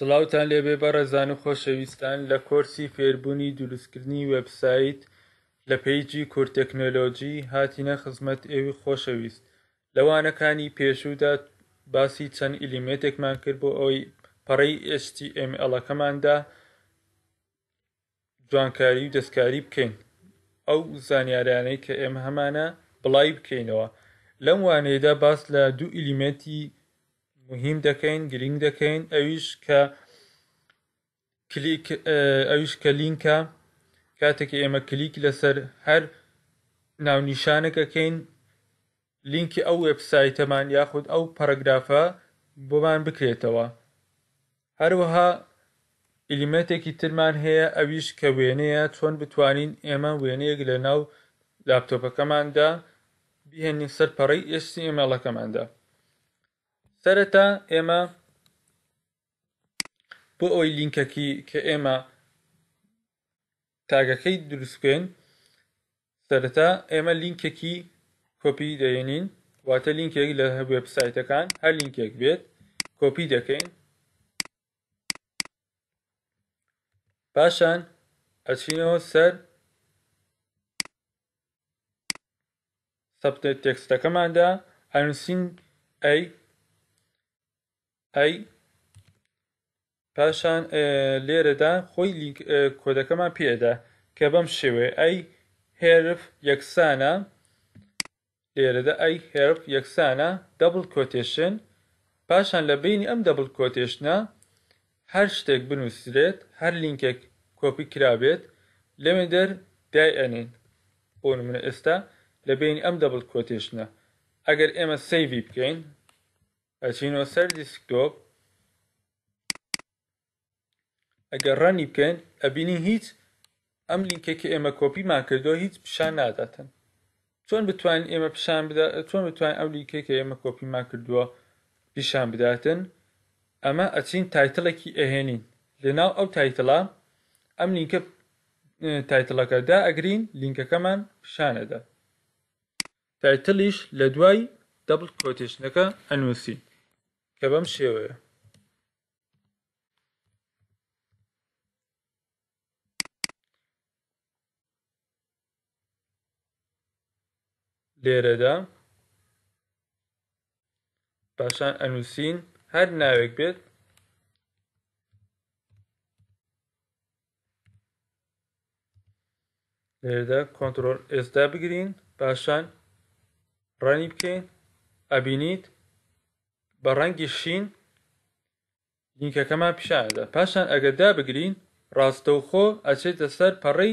سلااوان لێبێ بەڕێزان و خۆشەویستان لە کۆرسی فێربوونی دروستکردنی وبسایت لە پێیجی کورتتەکنۆلۆژی هاتینە خزمەت ئێوی خۆشەویست لەوانەکانی پێشودا باسی چەند ئیلیمێتێکمان کرد بۆ ئەوی پەڕی HTMLەکەماندا جوانکاری و دەستکاری بکەین ئەو زانیاریانەی کە ئێمە هەمانە بڵای بکەینەوە لەم وانەیەدا باس لە دوو ئیلیمەتی مهم دەکەین گرنگ دەکەین ئەویش کە کلیک ئەویش کە لینکە کاتێک ئێمە کلیک لەسەر هەر ناونیشانەکەکەین لینکی ئەو وبسایتەمان یاخود ئەو پەرەگرافە بۆمان بکرێتەوە هەروەها ئلیمەتێکی ترمان هەیە ئەویش کە وێنەیە چۆن بتوانین ئێمە وێنەیەک لە ناو لاپتۆپەکەماندا بهێنین سەر پەڕی ئێستی ئێمەڵەکەماندا سەرەتا ئێمە بۆ ئەوی لینکەکی کە ئێمە تاگەکەی دروستکەین سەرەتا ئێمە لینکێکی کۆپی دەێنین واتە لینکێک لە هەب وبسایتەکان هەر لینکێک بێت کۆپی دەکەین پاشان ئەچینەوە سەر سەبتە تێکستەکەماندا ئەنووسین ئەی ئەی پاشان لێرەدا خۆی کۆدەکەمان پێدا کە بەم شێوێ ئەی هێرف یەکسانە لێرەدا ئەی هێرف یەکسانە دەبڵ کۆتێشن پاشان لە بینی ئەم دەبڵ کۆتێشنە هەر شتێک بنووسرێت هەر لینکێک کۆپی کرابێت لەمێ دەر دای ئەنین بۆ منە ئێستا لە بینی ئەم دەبڵ کۆتێشنە ئەگەر ئێمە سەیوی بکەین ئەچینۆ سەر دیسکتۆپ ئەگەر ڕەنی بکەین ئەبینی هیچ ئەم لینکێکی ئێمە کۆپیمان کردو هیچ پیشان ناداتن چۆن بتوانین ئێمە پیشان چۆن بتوانین ئەو لینکێکی ئێمە کۆپیمان کردووە پیشان بداتن ئەمە ئەچین تایتڵێکی ئەهێنین لەناو ئەو تایتڵا ئەم لینکە تایتڵەکەدا ئەگرین لینکەکەمان پیشانەدا تایتلیش لە دوای دەبل کۆتیشنەکە ئەنووسی کە بەم شێوەیە لێرەدا پاشان ئەنووسین هەر ناوێک بێت لێرەدا کۆنتترۆل ئێستا بگرین پاشان ڕانی بکەین ئەبینیت بە ڕەنگی شین لینکەکەمان پیشدا پاشان ئەگەدا بگرین ڕاستەوخۆ ئەچێتە سەر پەڕی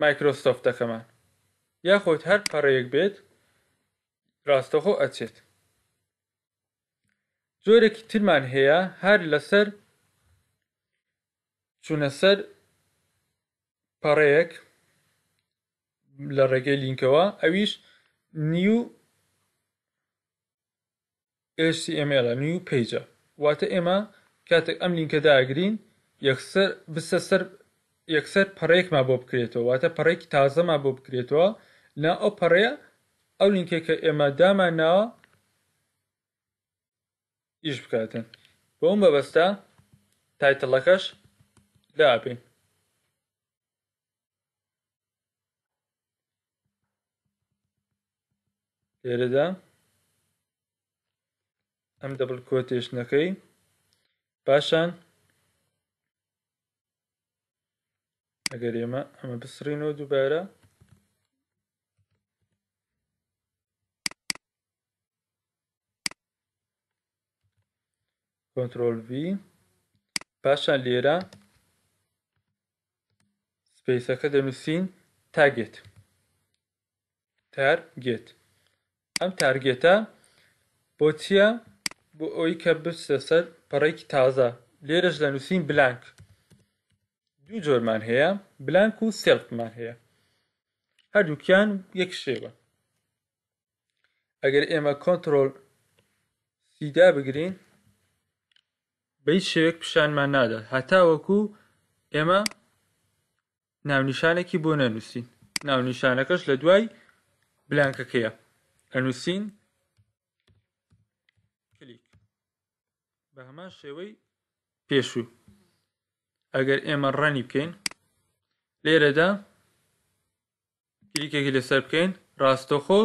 مایکرۆسۆفتەکەمان یاخۆت هەر پەڕەیەک بێت ڕاستەخۆ ئەچێت جۆرێکی ترمان هەیە هەر لەسەر چونە سەر پەڕەیەک لە ڕێگەی لینکەوە ئەویش نیو HTML نیو پیجە واتە ئێمە کاتێک ئەم لینکە داگرین یەکسەر بسە سەر یەکسەر پەڕەیەکما بۆ بکرێتەوە واتە پەڕێکی تازەما بۆ بکرێتەوە نا ئەو پەڕەیە ئەو لینکێک کە ئێمە دامانناوە ئیش بکاتن بۆ ئەم بەبەستە تایتەڵەکەش داپین لێرەدا ئەم دەبڵ کۆتێشنەکەی پاشان ئەگەر ئێمە ئەمە بسرینەوە دووبارە کۆنتترۆل V پاشان لێرە سپیسەکە دەنووسین تاگێت تار گێت ئەم تارگێتە بۆ چییە بۆ ئەوی کە بچتە سەر پەڕێکی تازە لێرەش لە نووسین بلانک دوو جۆرمان هەیە بلانک و سێڵمان هەیە هەردووکیان یەک شێوە ئەگەر ئێمە کۆنتترۆل سیدا بگرین بەی شێوێک پیشانمان نادات هەتا وەکو ئێمە ناونیشانێکی بۆ نەنووسین ناونیشانەکەش لە دوای بلانکەکەیە ئەنووسین بە هەمان شێوەی پێشوو ئەگەر ئێمە ڕەنی بکەین لێرەدا کلیکێکی لەسەر بکەین ڕاستەخۆ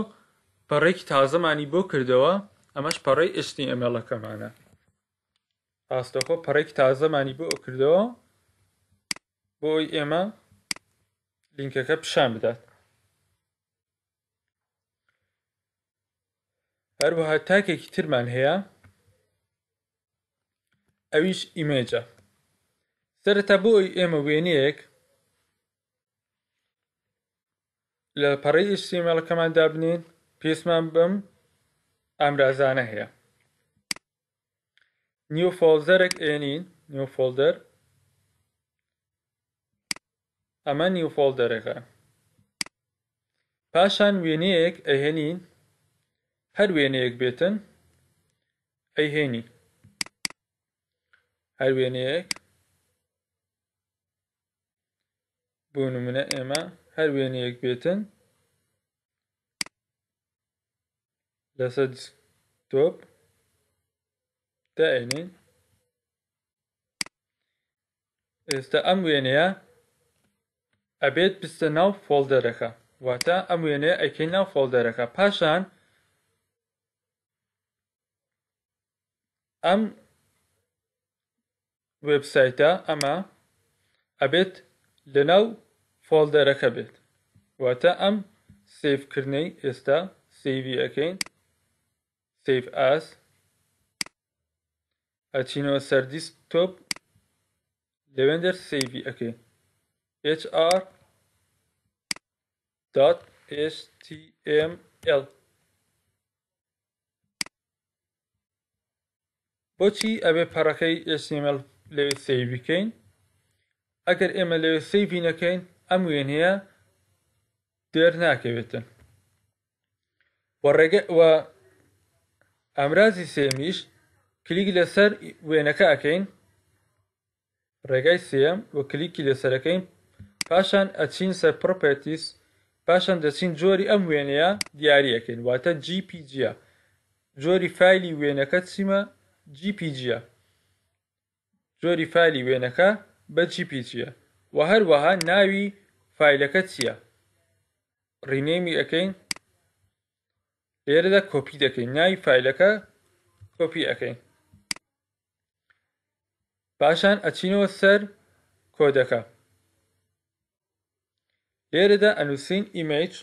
پەڕێکی تازەمانی بۆ کردەوە ئەمەش پەڕێی ئشتی ئەمێڵەکەمانە ڕاستەخۆ پەڕێکی تازەمانی بۆ کردەوە بۆی ئێمە لینکەکە پیشان بدات هەروەها تاکێکی ترمان هەیە ئەویش ئیمێجە سرەتا بۆی ئێمە وێنەیەک لە پەڕی ئیشتیمەڵەکەمان دابنین پێسمان بم ئامرازانە هەیە نیو فۆلزەرێک ئێنین نیو فۆلدەر ئەمە نیو فۆلدەرەکە پاشان وێنەیەک ئەهێنین هەر وێنەیەک بێتن ئەیهێنی Herbiyeniyek. bölümüne eme her birini yekbiyetin lasadistop de'enin este amveniye abet biste nav foldereka vata amveniye ekin nav foldereka paşan am وبسایتە ئەمە ئەبێت لەناو فۆلدەرەکە بێت واتە ئەم سیفکردنەی ئێستا سیوی ئەەکەین سیف ئاس ئەچینەوە سەردیس تۆپ لەوێندەر سیوی ئەەکەین HR .html بۆچی ئەبێ پەڕەکەی HTML لەوێ سەی بکەین ئەگەر ئێمە لەوێ سەیوی نەکەین ئەم وێن هەیە دێر ناکەوێتن وەڕێگەوە ئەمرازی سێمیش کلیک لەسەر وێنەکە ئەەکەین ڕێگای سێم وە کلیکی لەسەرەکەین پاشان ئەچین سەر پرۆپەتیس پاشان دەچین جۆری ئەم وێنەیە دیاریەکەین واتە جیPG جۆری فایلی وێنەکە چیمە جیPG زۆری فایلی وێنەکە بەچی پیچیە و هەروەها ناوی فیلەکە چییە ڕینێمی ئەەکەین لێرەدا کۆپی دەکەین ناوی فیلەکە کۆپی ئەەکەین پاشان ئەچینەوە سەر کۆدەکە لێرەدا ئەنووسین ئیمج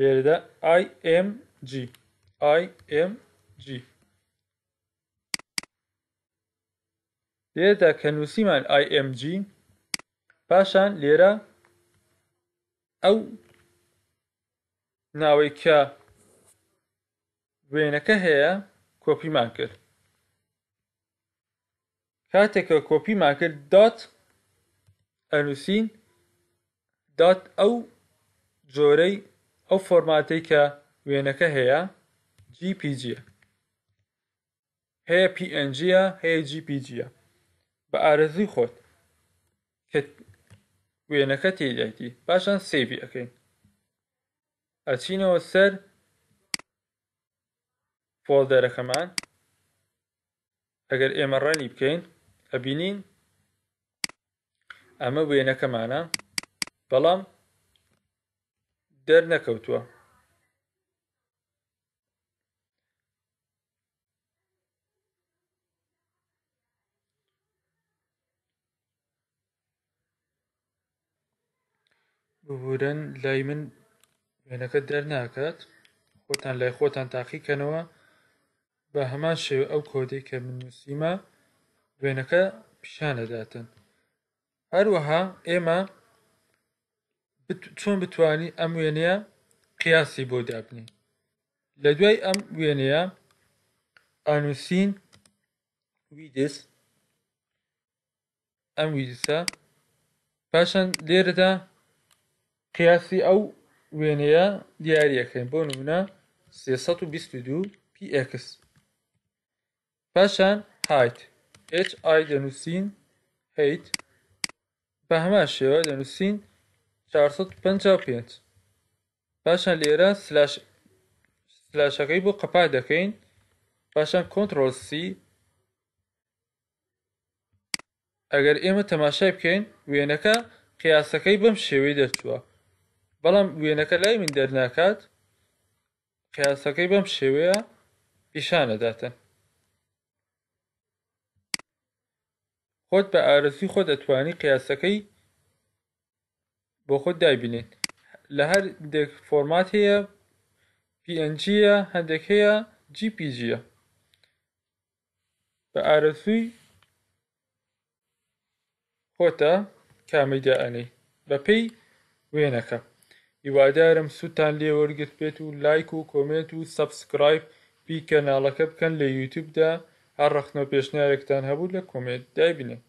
لێرەدا IMG IMG لێرەدا کە نووسیمان IMG پاشان لێرە ئەو ناوەی کە وێنەکە هەیە کۆپیمان کرد کاتێکە کۆپیمان کرد دات ئەنووسین دات ئەو جۆرەی ئەو فۆرماتەی کە وێنەکە هەیە GPG هەیە PNG هەیە GPGە بە ئارزوی خۆت کە وێنەکە تێدایتی پاشان سێوی ئەەکەین ئەچینەوە سەر فۆلدەرەکەمان ئەگەر ئێمە ڕەنی بکەین ئەبینین ئەمە وێنەکەمانە بەڵام دەرنەکەوتووە ببوورەن لای من وێنەکە دەرناکات خۆتان لای خۆتان تاقیکەنەوە بە هەمان شێو ئەو کۆدەی کە من نووسیمە وێنەکە پیشانەداتن هەروەها ئێمە چۆن بتانی ئەم وێنەیە قیاسی بۆ دابنی لە دوای ئەم وێنەیە ئانووسین ویدس ئەم ویدسە پاشان لێرەدا قیاسی ئەو وێنەیە دیارەکەین بۆ نمونە 322 پX پاشان هایت HI دەنووسین هیت بە هەمان شێوە دەنووسین 455 پاشان لێرە سلاشەکەی بۆ قەپا دەکەین پاشان کۆنتترۆل سی ئەگەر ئێمە تەماشای بکەین وێنەکە قیاسەکەی بەم شێوەی دەرچووە بەڵام وێنەکە لای من دەرناکات قیاسەکەی بەم شێوەیە پیشانەداتن خۆت بە ئارزی خۆ دەتوانی قیاسەکەی بۆ خۆت دابینێت لە هەر دێک فۆرمات هەیە پNGە هەندێک هەیە GPGە بە ئارزووی خۆتە کامەیدا ئەنەی بە پێی وێنەکە هیوادارم سووتان لێوەرگرت بێت و لایک و کۆمێت و سبسکرایب پی کەناڵەکە بکەن لە یوتیوبدا هەر ڕخنەوە پێشنیارێکتان هەبوو لە کۆمێت دایبنێت